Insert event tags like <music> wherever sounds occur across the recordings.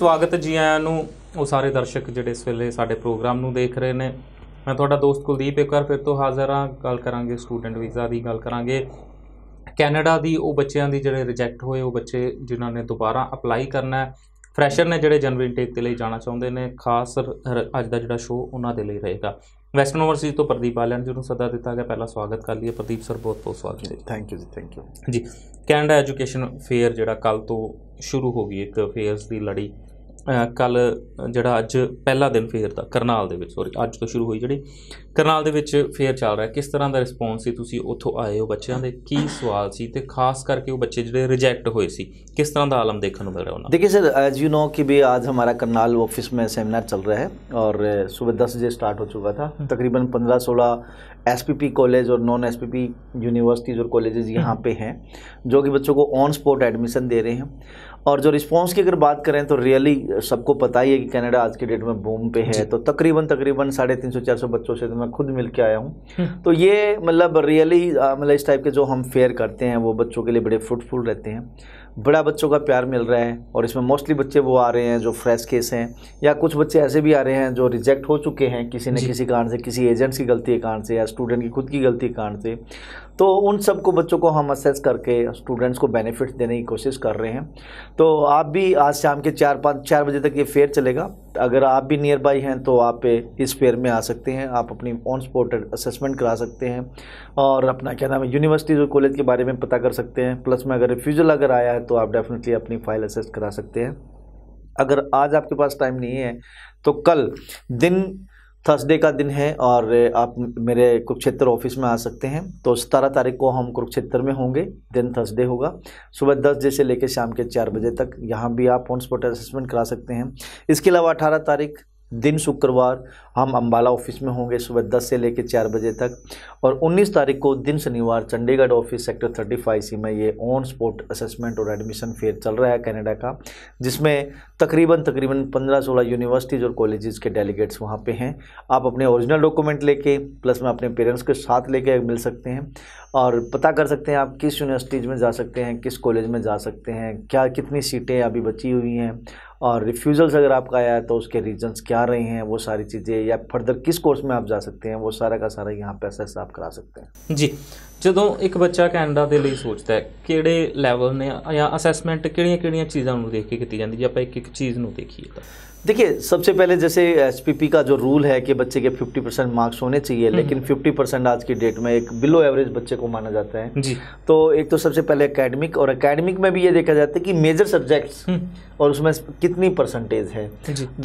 ਸਵਾਗਤ ਜੀ ਆਇਆਂ ਨੂੰ ਉਹ ਸਾਰੇ ਦਰਸ਼ਕ ਜਿਹੜੇ ਇਸ ਵੇਲੇ ਸਾਡੇ ਪ੍ਰੋਗਰਾਮ ਨੂੰ ਦੇਖ ਰਹੇ ਨੇ ਮੈਂ ਤੁਹਾਡਾ ਦੋਸਤ ਕੁਲਦੀਪ ਇੱਕ ਵਾਰ ਫਿਰ ਤੋਂ ਹਾਜ਼ਰ ਹਾਂ ਗੱਲ ਕਰਾਂਗੇ ਸਟੂਡੈਂਟ ਵੀਜ਼ਾ ਦੀ ਗੱਲ ਕਰਾਂਗੇ ਕੈਨੇਡਾ ਦੀ ਉਹ ਬੱਚਿਆਂ ਦੀ ਜਿਹੜੇ ਰਿਜੈਕਟ ਹੋਏ ਉਹ ਬੱਚੇ ਜਿਨ੍ਹਾਂ ਨੇ ਦੁਬਾਰਾ ਅਪਲਾਈ ਕਰਨਾ ਹੈ ਫਰੈਸ਼ਰ ਨੇ ਜਿਹੜੇ ਜਨਵਰੀ ਇੰਟੇਕ ਦੇ ਲਈ ਜਾਣਾ ਚਾਹੁੰਦੇ ਨੇ ਖਾਸ ਅੱਜ ਦਾ ਜਿਹੜਾ ਸ਼ੋਅ ਉਹਨਾਂ ਦੇ ਲਈ ਰਹੇਗਾ ਵੈਸਟਰਨ ਓਵਰਸੀਜ਼ ਤੋਂ ਪ੍ਰਦੀਪ ਆਲਿਆਂ ਨੂੰ ਸੱਦਾ ਦਿੱਤਾ ਗਿਆ ਪਹਿਲਾ ਸਵਾਗਤ ਕਰ ਲਈਏ ਪ੍ਰਦੀਪ ਸਰ ਬਹੁਤ ਬਹੁਤ ਸਵਾਗਤ ਹੈ thank you ji thank you ji Canada education fair ਜਿਹੜਾ ਕੱਲ ਤੋਂ ਸ਼ੁਰੂ ਹੋ ਗਈ ਇੱਕ ਫੇਅਰਸ ਦੀ ਲੜੀ ਕੱਲ ਜਿਹੜਾ ਅੱਜ ਪਹਿਲਾ ਦਿਨ ਫੇਰ ਦਾ ਕਰਨਾਲ ਦੇ ਵਿੱਚ ਸੋਰੀ ਅੱਜ ਤੋਂ ਸ਼ੁਰੂ ਹੋਈ ਜਿਹੜੀ ਕਰਨਾਲ ਦੇ ਵਿੱਚ ਫੇਰ ਚੱਲ ਰਿਹਾ ਕਿਸ ਤਰ੍ਹਾਂ ਦਾ ਰਿਸਪੌਂਸ ਸੀ ਤੁਸੀਂ ਉੱਥੋਂ ਆਏ ਹੋ ਬੱਚਿਆਂ ਦੇ ਕੀ ਸਵਾਲ ਸੀ ਤੇ ਖਾਸ ਕਰਕੇ ਉਹ ਬੱਚੇ ਜਿਹੜੇ ਰਿਜੈਕਟ ਹੋਏ ਸੀ ਕਿਸ ਤਰ੍ਹਾਂ ਦਾ ਆਲਮ ਦੇਖਣ ਨੂੰ ਮਿਲ ਰਿਹਾ ਉਹਨਾਂ ਦੇਖੇ ਸਰ ਐਜ਼ ਯੂ نو ਕਿ ਵੀ ਅੱਜ ਹਮਾਰਾ ਕਰਨਾਲ ਆਫਿਸ ਮੇ ਸੈਮੀਨਾਰ ਚੱਲ ਰਿਹਾ ਹੈ ਔਰ ਸਵੇਰ 10 ਵਜੇ ਸਟਾਰਟ ਹੋ ਚੁੱਕਾ ਥਾ ਤਕਰੀਬਨ 15 16 ਐਸਪੀਪੀ ਕਾਲਜ ਔਰ ਨਾਨ ਐਸਪੀਪੀ ਯੂਨੀਵਰਸਿਟੀਜ਼ ਔਰ ਕਾਲਜਸ ਯਹਾਂ ਪੇ ਹੈ ਜੋ ਕਿ ਬੱਚੋ ਕੋ ਔਨ ਸਪੋਰਟ ਐਡਮਿਸ਼ਨ ਦੇ ਰਹੇ ਹਨ और जो रिस्पांस की अगर बात करें तो रियली सबको पता ही है कि कनाडा आज के डेट में बूम पे है तो तकरीबन तकरीबन साढ़े तीन सौ चार सौ बच्चों से तो मैं खुद मिल के आया हूँ हम्म। तो ये मतलब रियली मतलब इस टाइप के जो हम फेयर करते हैं वो बच्चों के लिए बड़े फ्रूटफुल रहते हैं बड़ा बच्चों का प्यार मिल रहा है और इसमें मोस्टली बच्चे वो आ रहे हैं जो फ्रेश केस हैं या कुछ बच्चे ऐसे भी आ रहे हैं जो रिजेक्ट हो चुके हैं किसी न किसी कारण से किसी एजेंट्स की गलती के कारण से या स्टूडेंट की खुद की गलती के कारण से तो उन सबको बच्चों को हम असेस करके स्टूडेंट्स को बेनिफिट्स देने की कोशिश कर रहे हैं तो आप भी आज शाम के चार पाँच चार बजे तक ये फेयर चलेगा अगर आप भी नियर बाई हैं तो आप इस फेयर में आ सकते हैं आप अपनी ऑन स्पॉट असेसमेंट करा सकते हैं और अपना क्या नाम है यूनिवर्सिटीज़ और कॉलेज के बारे में पता कर सकते हैं प्लस में अगर रिफ्यूज़ल अगर आया है तो आप डेफिनेटली अपनी फ़ाइल असेस करा सकते हैं अगर आज आपके पास टाइम नहीं है तो कल दिन थर्सडे का दिन है और आप मेरे कुरुक्षेत्र ऑफिस में आ सकते हैं तो सतारह तारीख को हम कुरुक्षेत्र में होंगे दिन थर्सडे होगा सुबह दस बजे से लेकर शाम के चार बजे तक यहाँ भी आप ऑन स्पॉट असेसमेंट करा सकते हैं इसके अलावा अठारह तारीख दिन शुक्रवार हम अम्बाला ऑफिस में होंगे सुबह 10 से लेकर 4 बजे तक और 19 तारीख को दिन शनिवार चंडीगढ़ ऑफिस सेक्टर 35 सी में ये ऑन स्पॉट असेसमेंट और एडमिशन फेयर चल रहा है कनाडा का जिसमें तकरीबन तकरीबन 15-16 यूनिवर्सिटीज़ और कॉलेजेस के डेलीगेट्स वहाँ पे हैं आप अपने ओरिजिनल डॉक्यूमेंट लेके प्लस में अपने पेरेंट्स के साथ ले मिल सकते हैं और पता कर सकते हैं आप किस यूनिवर्सिटीज़ में जा सकते हैं किस कॉलेज में जा सकते हैं क्या कितनी सीटें अभी बची हुई हैं और रिफ्यूज़ल्स अगर आपका आया है तो उसके रीजंस क्या रहे हैं वो सारी चीज़ें या फर्दर किस कोर्स में आप जा सकते हैं वो सारा का सारा यहाँ पे असेस आप करा सकते हैं जी ਜਦੋਂ ਇੱਕ ਬੱਚਾ ਕੈਨੇਡਾ ਦੇ ਲਈ ਸੋਚਦਾ ਹੈ ਕਿਹੜੇ ਲੈਵਲ ਨੇ ਜਾਂ ਅਸੈਸਮੈਂਟ ਕਿਹੜੀਆਂ-ਕਿਹੜੀਆਂ ਚੀਜ਼ਾਂ ਨੂੰ ਦੇਖ ਕੇ ਕੀਤੀ ਜਾਂਦੀ ਜੇ ਆਪਾਂ ਇੱਕ-ਇੱਕ ਚੀਜ਼ ਨੂੰ ਦੇਖੀਏ ਤਾਂ देखिए सबसे पहले जैसे एस का जो रूल है कि बच्चे के 50 परसेंट मार्क्स होने चाहिए हम्म। लेकिन 50 परसेंट आज की डेट में एक बिलो एवरेज बच्चे को माना जाता है जी तो एक तो सबसे पहले एकेडमिक और एकेडमिक में भी ये देखा जाता है कि मेजर हम्म। सब्जेक्ट्स और उसमें कितनी परसेंटेज है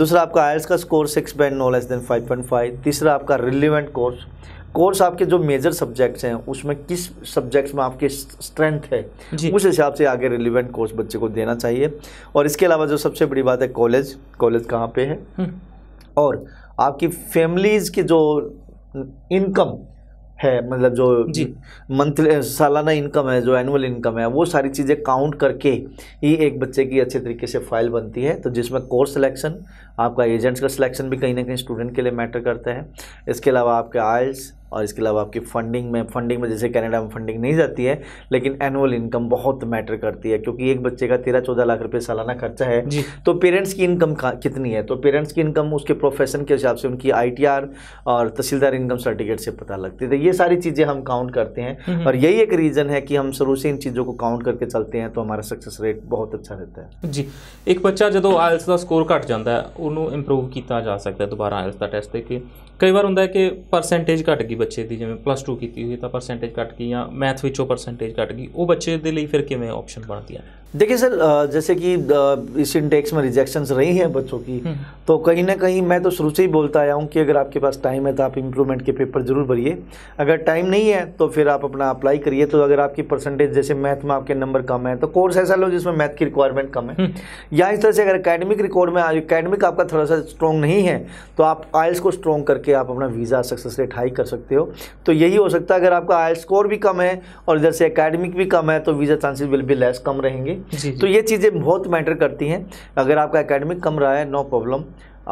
दूसरा आपका आयल्स का score six point no less than five point five तीसरा आपका रिलीवेंट कोर्स कोर्स आपके जो मेजर सब्जेक्ट्स हैं उसमें किस सब्जेक्ट्स में आपकी स्ट्रेंथ है उस हिसाब से आगे रिलीवेंट कोर्स बच्चे को देना चाहिए और इसके अलावा जो सबसे बड़ी बात है कॉलेज कॉलेज कहाँ पे है हम्म। और आपकी फैमिलीज़ की जो इनकम है मतलब जो मंथली सालाना इनकम है जो एनुअल इनकम है वो सारी चीज़ें काउंट करके ही एक बच्चे की अच्छे तरीके से फाइल बनती है तो जिसमें कोर्स सिलेक्शन आपका एजेंट्स का सिलेक्शन भी कहीं ना कहीं स्टूडेंट के लिए मैटर करता है इसके अलावा आपके आयल्स और इसके अलावा आपकी फंडिंग में फंडिंग में जैसे कनाडा में फंडिंग नहीं जाती है लेकिन एनुअल इनकम बहुत मैटर करती है क्योंकि एक बच्चे का तेरह चौदह लाख रुपये सालाना खर्चा है तो पेरेंट्स की इनकम कितनी है तो पेरेंट्स की इनकम उसके प्रोफेशन के हिसाब से उनकी आई और तहसीलदार इनकम सर्टिफिकेट से पता लगती है तो ये सारी चीज़ें हम काउंट करते हैं हम्म, हम्म। और यही एक रीज़न है कि हम शुरू से इन चीज़ों को काउंट करके चलते हैं तो हमारा सक्सेस रेट बहुत अच्छा रहता है जी एक बच्चा जो आयल्स का स्कोर घट जाता है उन्होंने इंप्रूव किया जा सकता है दोबारा आयल्स का टेस्ट देखिए कई बार होंगे कि परसेंटेज घट गई बच्चे की जिम्मे प्लस टू की हुई तो परसेंटेज कट गई या मैथ्सों परसेंटेज कट गई वो बच्चे के लिए फिर किमें ऑप्शन बनती है देखिए सर जैसे कि इस इंटेक्स में रिजेक्शंस रही हैं बच्चों की हम्म। तो कहीं ना कहीं मैं तो शुरू से ही बोलता आया हूँ कि अगर आपके पास टाइम है तो आप इम्प्रूवमेंट के पेपर जरूर भरिए अगर टाइम नहीं है तो फिर आप अपना अप्लाई करिए तो अगर आपकी परसेंटेज जैसे मैथ में आपके नंबर कम है तो कोर्स ऐसा लो जिसमें मैथ की रिक्वायरमेंट कम है हम्म। या इस तरह से अगर अकेडमिक रिकॉर्ड में अकेडमिक आपका थोड़ा सा स्ट्रॉन्ग नहीं है तो आप आयल्स को स्ट्रॉन्ग करके आप अपना वीज़ा सक्सेस रेट हाई कर सकते हो तो यही हो सकता है अगर आपका आयल्स स्कोर भी कम है और जैसे अकेडमिक भी कम है तो वीज़ा चांसेस विल भी लेस कम रहेंगे जी, जी. तो ये चीज़ें बहुत मैटर करती हैं अगर आपका एकेडमिक कम रहा है नो प्रॉब्लम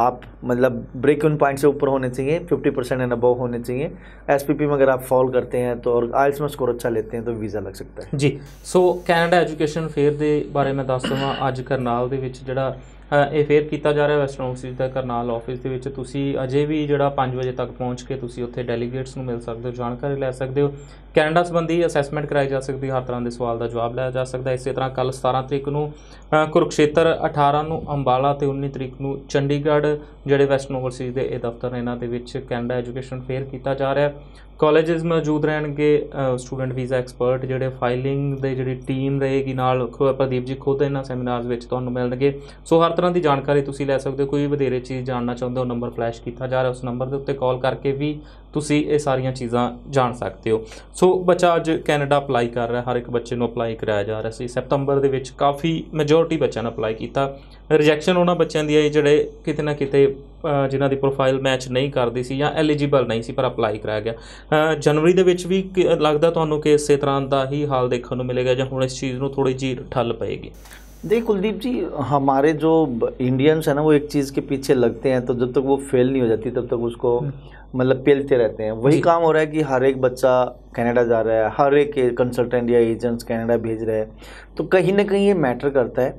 आप मतलब ब्रेक इन पॉइंट से ऊपर होने चाहिए 50 परसेंट एंड अबव होने चाहिए एसपीपी में अगर आप फॉल करते हैं तो और आयल्स में स्कोर अच्छा लेते हैं तो वीज़ा लग सकता है जी सो कैनेडा एजुकेशन फेयर के बारे में दस ਦਵਾਂ अज करनाल ਦੇ ਇਹ ਫੇਰ ਕੀਤਾ ਜਾ ਰਿਹਾ ਵੈਸਟਰਨ ਆਫਿਸ ਦਾ ਕਰਨਾਲ ਆਫਿਸ ਦੇ ਵਿੱਚ ਤੁਸੀਂ ਅਜੇ ਵੀ ਜਿਹੜਾ 5 ਵਜੇ ਤੱਕ ਪਹੁੰਚ ਕੇ ਤੁਸੀਂ ਉੱਥੇ ਡੈਲੀਗੇਟਸ ਨੂੰ ਮਿਲ ਸਕਦੇ ਹੋ ਜਾਣਕਾਰੀ ਲੈ ਸਕਦੇ ਹੋ ਕੈਨੇਡਾ ਸੰਬੰਧੀ ਅਸੈਸਮੈਂਟ ਕਰਾਈ ਜਾ ਸਕਦੀ ਹਰ ਤਰ੍ਹਾਂ ਦੇ ਸਵਾਲ ਦਾ ਜਵਾਬ ਲਿਆ ਜਾ ਸਕਦਾ ਇਸੇ ਤਰ੍ਹਾਂ ਕੱਲ 17 ਤਰੀਕ ਨੂੰ ਕੁਰਕਸ਼ੇਤਰ 18 ਨੂੰ ਅੰਬਾਲਾ ਤੇ 19 ਤਰੀਕ ਨੂੰ ਚੰਡੀਗੜ੍ਹ ਜਿਹੜੇ ਵੈਸਟਰਨ ਆਫਿਸ ਦੇ ਇਹ ਦਫ਼ਤਰ ਇਹਨਾਂ ਦੇ ਵਿੱਚ ਕੈਨੇਡਾ ਐਜੂਕੇਸ਼ਨ ਫੇਅਰ ਕੀਤਾ ਜਾ ਰਿਹਾ ਕਾਲਜਸ ਮੌਜੂਦ ਰਹਿਣਗੇ ਸਟੂਡੈਂਟ ਵੀਜ਼ਾ ਐਕਸਪਰਟ ਜਿਹੜੇ ਫਾਈਲਿੰਗ ਦੇ ਜਿਹੜੀ ਟੀਮ ਰਹੇਗੀ ਨਾਲ ਪ੍ਰਦੀਪ ਜੀ ਖੁਦ ਇਹਨਾਂ ਸੈਮੀਨਾਰਸ ਵਿੱਚ ਤੁਹਾਨੂੰ ਮਿਲਣਗੇ ਸੋ ਹਰ ਤਰ੍ਹਾਂ ਦੀ ਜਾਣਕਾਰੀ ਤੁਸੀਂ ਲੈ ਸਕਦੇ ਹੋ ਕੋਈ ਵਧੇਰੇ ਚੀਜ਼ ਜਾਣਨਾ ਚਾਹੁੰਦੇ ਹੋ ਨੰਬਰ ਫਲੈਸ਼ ਕੀਤਾ ਜਾ ਰਿਹਾ ਉਸ ਨੰਬਰ ਦੇ ਉੱਤੇ ਕਾਲ ਕਰਕੇ ਵੀ ਤੁਸੀਂ ਇਹ ਸਾਰੀਆਂ ਚੀਜ਼ਾਂ ਜਾਣ ਸਕਦੇ ਹੋ ਸੋ ਬੱਚਾ ਅੱਜ ਕੈਨੇਡਾ ਅਪਲਾਈ ਕਰ ਰਿਹਾ ਹਰ ਇੱਕ ਬੱਚੇ ਨੂੰ ਅਪਲਾਈ ਕਰਾਇਆ ਜਾ ਰਿਹਾ ਸੀ ਸਤੰਬਰ ਦੇ ਵਿੱਚ ਕਾਫੀ ਮੈਜੋਰਟੀ ਬੱਚਿਆਂ ਨੇ ਅਪਲਾਈ ਕੀਤਾ ਰਿਜੈਕਸ਼ਨ ਉਹਨਾਂ ਬੱਚਿਆਂ ਦੀ ਹੈ ਜਿਹੜੇ ਕਿਤੇ ਨਾ ਕਿਤੇ ਜਿਨ੍ਹਾਂ ਦੀ ਪ੍ਰੋਫਾਈਲ ਮੈਚ ਨਹੀਂ ਕਰਦੀ ਸੀ ਜਾਂ ਐਲੀਜੀਬਲ ਨਹੀਂ ਸੀ ਪਰ ਅਪਲਾਈ ਕਰਾਇਆ ਗਿਆ ਜਨਵਰੀ ਦੇ ਵਿੱਚ ਵੀ ਲੱਗਦਾ ਤੁਹਾਨੂੰ ਕਿ ਇਸੇ ਤਰ੍ਹਾਂ ਦਾ ਹੀ ਹਾਲ ਦੇਖਣ ਨੂੰ ਮਿਲੇਗਾ ਜਾਂ ਹੁਣ ਇਸ ਚੀਜ਼ ਨੂੰ ਥੋੜੀ ਜੀ ਠੱਲ ਪਏਗੀ ਦੇ ਕੁਲਦੀਪ ਜੀ ਹਮਾਰੇ ਜੋ ਇੰਡੀਅਨਸ है ਉਹ ਇੱਕ ਚੀਜ਼ ਕੇ ਪਿੱਛੇ पीछे ਹਨ ਤਾਂ ਜਦ ਤੱਕ ਉਹ ਫੇਲ ਨਹੀਂ ਹੋ ਜਾਂਦੀ ਤਦ ਤੱਕ ਉਸ ਕੋ मतलब पेलते रहते हैं वही काम हो रहा है कि हर एक बच्चा कनाडा जा रहा है हर एक कंसल्टेंट या एजेंट्स कनाडा भेज रहे हैं तो कहीं ना कहीं ये मैटर करता है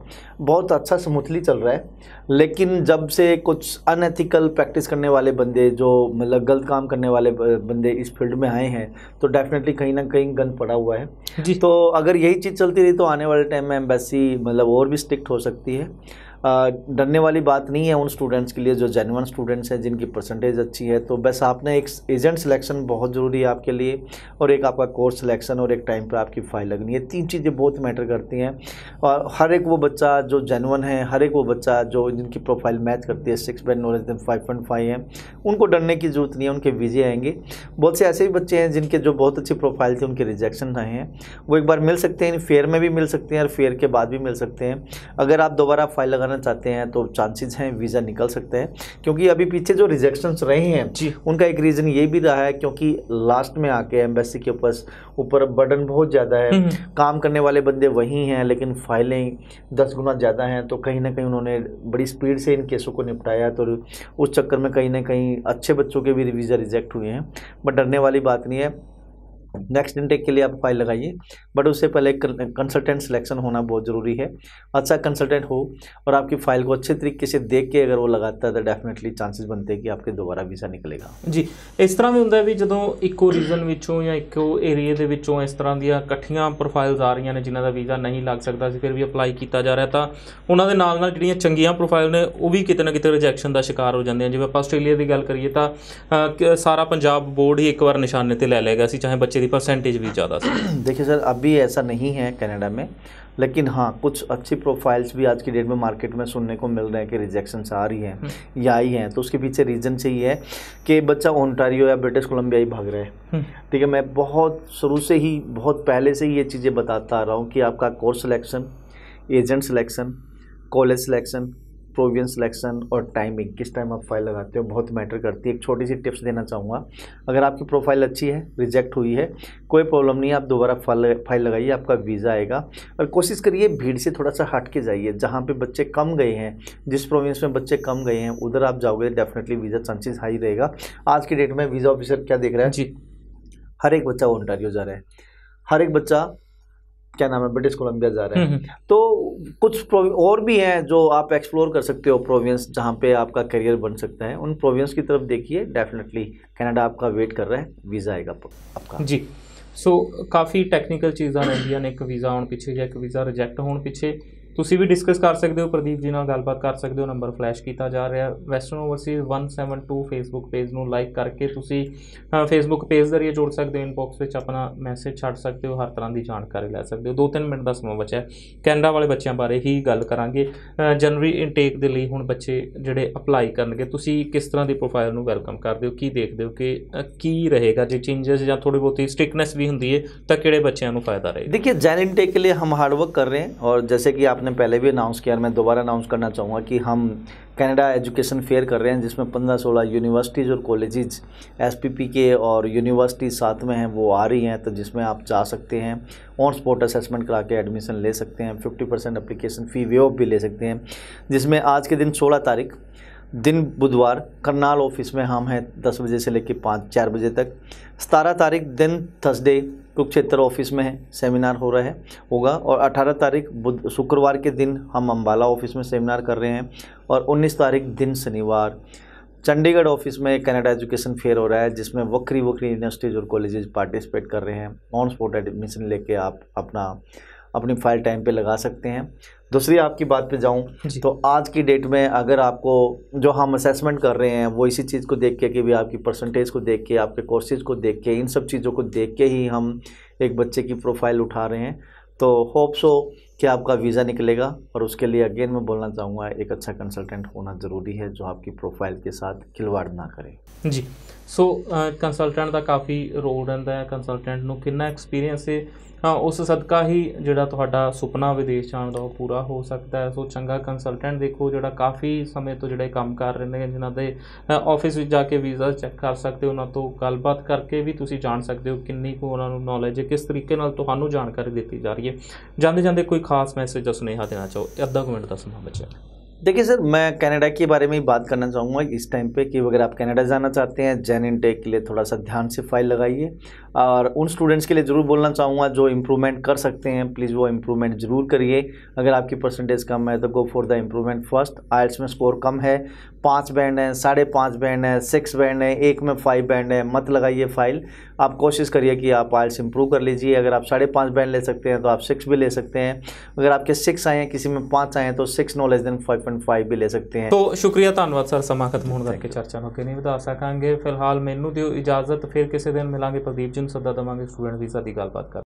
बहुत अच्छा स्मूथली चल रहा है लेकिन जब से कुछ अनएथिकल प्रैक्टिस करने वाले बंदे जो मतलब गलत काम करने वाले बंदे इस फील्ड में आए हैं तो डेफिनेटली कहीं ना कहीं गंद पड़ा हुआ है तो अगर यही चीज़ चलती रही तो आने वाले टाइम में एम्बेसी मतलब और भी स्ट्रिक्ट हो सकती है डरने वाली बात नहीं है उन स्टूडेंट्स के लिए जो जेनवन स्टूडेंट्स हैं जिनकी परसेंटेज अच्छी है तो बस आपने एक एजेंट सिलेक्शन बहुत ज़रूरी है आपके लिए और एक आपका कोर्स सिलेक्शन और एक टाइम पर आपकी फाइल लगनी है तीन चीज़ें बहुत मैटर करती हैं और हर एक वो बच्चा जो जेनवन है हर एक वो बच्चा जो जिनकी प्रोफाइल मैच करती है six point no less five point five है उनको डरने की ज़रूरत नहीं है उनके वीजे आएंगे बहुत से ऐसे भी बच्चे हैं जिनके जो बहुत अच्छी प्रोफाइल थी उनके रिजेक्शन आए हैं वो एक बार मिल सकते हैं फेयर में भी मिल सकते हैं और फेयर के बाद भी मिल सकते हैं अगर आप दोबारा फाइल लगाना जाना चाहते हैं तो चांसेस हैं वीज़ा निकल सकते हैं क्योंकि अभी पीछे जो रिजेक्शंस रहे हैं उनका एक रीज़न ये भी रहा है क्योंकि लास्ट में आके एम्बेसी के ऊपर ऊपर बर्डन बहुत ज़्यादा है हम्म। काम करने वाले बंदे वही हैं लेकिन फाइलें दस गुना ज़्यादा हैं तो कहीं ना कहीं उन्होंने बड़ी स्पीड से इन केसों को निपटाया तो उस चक्कर में कहीं ना कहीं अच्छे बच्चों के भी वीज़ा रिजेक्ट हुए हैं बट डरने वाली बात नहीं है नेक्स्ट इनटेक के लिए आप फाइल लगाइए बट उससे पहले कंसल्टेंट सिलेक्शन होना बहुत ज़रूरी है अच्छा कंसल्टेंट हो और आपकी फाइल को अच्छे तरीके से देख के अगर वो लगाता है तो डेफिनेटली ਚਾਂਸਸ ਬਣਦੇ ਕਿ ਆਪਕੇ ਦੁਬਾਰਾ ਵੀਜ਼ਾ ਨਿਕਲੇਗਾ ਜੀ ਇਸ ਤਰ੍ਹਾਂ ਵੀ ਹੁੰਦਾ ਵੀ ਜਦੋਂ ਇੱਕੋ ਰੀਜਨ ਵਿੱਚੋਂ ਜਾਂ ਇੱਕੋ ਏਰੀਆ ਦੇ ਵਿੱਚੋਂ ਇਸ ਤਰ੍ਹਾਂ ਦੀਆਂ ਇਕੱਠੀਆਂ ਪ੍ਰੋਫਾਈਲਸ ਆ ਰਹੀਆਂ ਨੇ ਜਿਨ੍ਹਾਂ ਦਾ ਵੀਜ਼ਾ ਨਹੀਂ ਲੱਗ ਸਕਦਾ ਸੀ ਫਿਰ ਵੀ ਅਪਲਾਈ ਕੀਤਾ ਜਾ ਰਿਹਾ ਤਾਂ ਉਹਨਾਂ ਦੇ ਨਾਲ ਨਾਲ ਜਿਹੜੀਆਂ ਚੰਗੀਆਂ ਪ੍ਰੋਫਾਈਲ ਨੇ ਉਹ ਵੀ ਕਿਤੇ ਨਾ ਕਿਤੇ ਰਿਜੈਕਸ਼ਨ ਦਾ ਸ਼ਿਕਾਰ ਹੋ ਜਾਂਦੀਆਂ ਜਿਵੇਂ ਆਪਾਂ ਆਸਟ੍ਰੇਲੀਆ ਦੀ ਗੱਲ ਕਰੀਏ ਤਾਂ ਸਾਰਾ ਪੰਜਾਬ ਬੋਰਡ ਹੀ ਇੱਕ ਵਾਰ ਨਿਸ਼ਾਨੇ ਤੇ ਲੈ ਲਏਗਾ ਸੀ ਚਾਹੇ ਬੱਚੇ सीधी परसेंटेज भी ज़्यादा <clears throat> देखिए सर अभी ऐसा नहीं है कनाडा में लेकिन हाँ कुछ अच्छी प्रोफाइल्स भी आज की डेट में मार्केट में सुनने को मिल रहे हैं कि रिजेक्शंस आ रही हैं हम्म। या आई हैं तो उसके पीछे रीज़न से ही है कि बच्चा ओंटारियो या ब्रिटिश कोलंबिया ही भाग रहा है हम्म। ठीक है मैं बहुत शुरू से ही बहुत पहले से ही ये चीज़ें बताता आ रहा हूँ कि आपका course selection agent selection college selection provision selection और टाइमिंग किस टाइम आप फाइल लगाते हो बहुत मैटर करती है एक छोटी सी टिप्स देना चाहूँगा अगर आपकी प्रोफाइल अच्छी है रिजेक्ट हुई है कोई प्रॉब्लम नहीं आप दोबारा फाइल लगाइए आपका वीज़ा आएगा और कोशिश करिए भीड़ से थोड़ा सा हट के जाइए जहाँ पर बच्चे कम गए हैं जिस प्रोविंस में बच्चे कम गए हैं उधर आप जाओगे डेफिनेटली वीज़ा चांसेस हाई रहेगा आज की डेट में वीज़ा ऑफिसर क्या देख रहे हैं जी हर एक बच्चा ओंटारियो जा रहा है हर एक बच्चा क्या नाम है ब्रिटिश कोलंबिया जा रहे हैं हम्म, हम्म। तो कुछ और भी हैं जो आप एक्सप्लोर कर सकते हो प्रोविंस जहाँ पे आपका करियर बन सकता है उन प्रोविंस की तरफ देखिए डेफिनेटली कनाडा आपका वेट कर रहा है वीज़ा आएगा आपका जी सो काफ़ी टेक्निकल चीज़ा ਰਹਿੰਦੀਆਂ ने एक वीज़ा आने पीछे या एक वीज़ा रिजेक्ट होने पीछे ਤੁਸੀਂ ਵੀ ਡਿਸਕਸ ਕਰ ਸਕਦੇ ਹੋ ਪ੍ਰਦੀਪ ਜੀ ਨਾਲ ਗੱਲਬਾਤ ਕਰ ਸਕਦੇ ਹੋ ਨੰਬਰ ਫਲੈਸ਼ ਕੀਤਾ ਜਾ ਰਿਹਾ ਵੈਸਟਰਨ ਓਵਰਸੀਜ਼ 172 ਫੇਸਬੁੱਕ ਪੇਜ ਨੂੰ ਲਾਈਕ ਕਰਕੇ ਤੁਸੀਂ ਫੇਸਬੁੱਕ ਪੇਜ ਜ਼ਰੀਏ ਜੋੜ ਸਕਦੇ ਹੋ ਇਨਬਾਕਸ ਵਿੱਚ ਆਪਣਾ ਮੈਸੇਜ ਛੱਡ ਸਕਦੇ ਹੋ ਹਰ ਤਰ੍ਹਾਂ ਦੀ ਜਾਣਕਾਰੀ ਲੈ ਸਕਦੇ ਹੋ 2-3 ਮਿੰਟ ਦਾ ਸਮਾਂ ਬਚਿਆ ਕੈਨੇਡਾ ਵਾਲੇ ਬੱਚਿਆਂ ਬਾਰੇ ਹੀ ਗੱਲ ਕਰਾਂਗੇ ਜਨਵਰੀ ਇਨਟੇਕ ਦੇ ਲਈ ਹੁਣ ਬੱਚੇ ਜਿਹੜੇ ਅਪਲਾਈ ਕਰਨਗੇ ਤੁਸੀਂ ਕਿਸ ਤਰ੍ਹਾਂ ਦੀ ਪ੍ਰੋਫਾਈਲ ਨੂੰ ਵੈਲਕਮ ਕਰਦੇ ਹੋ ਕੀ ਦੇਖਦੇ ਹੋ ਕਿ ਕੀ ਰਹੇਗਾ ਜੇ ਚੇਂਜਸ ਜਾਂ ਥੋੜੀ ਬਹੁਤੀ ਸਟ੍ਰਿਕਨੈਸ ਵੀ ਹੁੰਦੀ ਹੈ ਤਾਂ ਕਿਹੜੇ ਬੱਚਿਆਂ ਨੂੰ ਫਾਇਦਾ ਰਹੇਗਾ ਦੇਖਿਏ ਜਨ ਇਨਟੇਕ ਲਈ ਹਮ ਹਾਰਡ ਵਰਕ ਕਰ ਰਹੇ ਹਾਂ ਔਰ ਜੈਸੇ ਕਿ ਆਪਨੇ मैंने पहले भी अनाउंस किया और मैं दोबारा अनाउंस करना चाहूँगा कि हम कनाडा एजुकेशन फेयर कर रहे हैं जिसमें पंद्रह सोलह यूनिवर्सिटीज़ और कॉलेजेस एस के और यूनिवर्सिटी साथ में हैं वो आ रही हैं तो जिसमें आप जा सकते हैं ऑन स्पॉट असेसमेंट करा के एडमिशन ले सकते हैं fifty percent application fee waive off भी ले सकते हैं जिसमें आज के दिन सोलह तारीख दिन बुधवार करनाल ऑफिस में हम हैं दस बजे से लेकर पाँच चार बजे तक सतारह तारीख दिन थर्सडे कुरुक्षेत्र ऑफिस में है सेमिनार हो रहा है होगा और अठारह तारीख बुध शुक्रवार के दिन हम अम्बाला ऑफिस में सेमिनार कर रहे हैं और उन्नीस तारीख दिन शनिवार चंडीगढ़ ऑफिस में कनाडा एजुकेशन फेयर हो रहा है जिसमें वक्री वक्री यूनिवर्सिटीज़ और कॉलेजेज पार्टिसिपेट कर रहे हैं ऑन स्पॉट एडमिशन लेके आप अपना अपनी फाइल टाइम पे लगा सकते हैं दूसरी आपकी बात पे जाऊं तो आज की डेट में अगर आपको जो हम असेसमेंट कर रहे हैं वो इसी चीज़ को देख के कि भी आपकी परसेंटेज को देख के आपके कोर्सेज को देख के इन सब चीज़ों को देख के ही हम एक बच्चे की प्रोफाइल उठा रहे हैं तो होप सो कि आपका वीज़ा निकलेगा और उसके लिए अगेन मैं बोलना चाहूँगा एक अच्छा कंसल्टेंट होना ज़रूरी है जो आपकी प्रोफाइल के साथ ਖਿਲਵਾੜ ਨਾ ਕਰੇ ਜੀ ਸੋ ਕੰਸਲਟੈਂਟ ਦਾ ਕਾਫੀ ਰੋਲ ਰਹਿੰਦਾ ਹੈ ਕੰਸਲਟੈਂਟ ਨੂੰ ਕਿੰਨਾ ਐਕਸਪੀਰੀਅੰਸ ਹੈ ਹਾਂ ਉਸ ਸਦਕਾ ਹੀ ਜਿਹੜਾ ਤੁਹਾਡਾ ਸੁਪਨਾ ਵਿਦੇਸ਼ ਜਾਣ ਦਾ ਉਹ ਪੂਰਾ ਹੋ ਸਕਦਾ ਹੈ ਸੋ ਚੰਗਾ ਕੰਸਲਟੈਂਟ ਦੇਖੋ ਜਿਹੜਾ ਕਾਫੀ ਸਮੇਂ ਤੋਂ ਜਿਹੜੇ ਕੰਮ ਕਰ ਰਹੇ ਨੇ ਜਿਨ੍ਹਾਂ ਦੇ ਆਫਿਸ ਵਿੱਚ ਜਾ ਕੇ ਵੀਜ਼ਾ ਚੈੱਕ ਕਰ ਸਕਦੇ ਹੋ ਉਹਨਾਂ ਤੋਂ ਗੱਲਬਾਤ ਕਰਕੇ ਵੀ ਤੁਸੀਂ ਜਾਣ ਸਕਦੇ ਹੋ ਕਿੰਨੀ ਕੁ ਉਹਨਾਂ ਨੂੰ ਨੌਲੇਜ ਹੈ ਕਿਸ ਤਰੀਕੇ ਨਾਲ ਤੁਹਾਨੂੰ ਜਾਣਕਾਰੀ ਦਿੱਤੀ ਜਾ ਰਹੀ ਹੈ ਜਾਂਦੇ ਜਾਂਦੇ ਕੋਈ खास मैसेज या सुनेहा देना चाहो अद्धा कमेंट दसना बच्चे देखिए सर मैं कनाडा के बारे में ही बात करना चाहूँगा इस टाइम पे कि अगर आप कनाडा जाना चाहते हैं जैन इनटेक के लिए थोड़ा सा ध्यान से फाइल लगाइए और उन स्टूडेंट्स के लिए ज़रूर बोलना चाहूँगा जो इम्प्रूवमेंट कर सकते हैं प्लीज़ वो इम्प्रूवमेंट ज़रूर करिए अगर आपकी परसेंटेज कम है तो go for the improvement first IELTS में स्कोर कम है पाँच बैंड है साढ़े पाँच बैंड है सिक्स बैंड है एक में फाइव बैंड है मत लगाइए फाइल आप कोशिश करिए कि आप आयल्स इंप्रूव कर लीजिए अगर आप साढ़े पाँच बैंड ले सकते हैं तो आप सिक्स भी ले सकते हैं अगर आपके सिक्स आए हैं किसी में पाँच आए हैं तो six no less than five point five भी ले सकते हैं तो शुक्रिया धनबाद सर ਸਮਾਂ ਖਤਮ ਹੋਣ ਕਰਕੇ ਚਰਚਾ नहीं बता तो सकेंगे फिलहाल ਫਿਲਹਾਲ ਮੈਨੂੰ इजाजत फिर किसी दिन मिलेंगे प्रदीप जी जिन सदा के स्टूडेंट वीजा की गलबात कर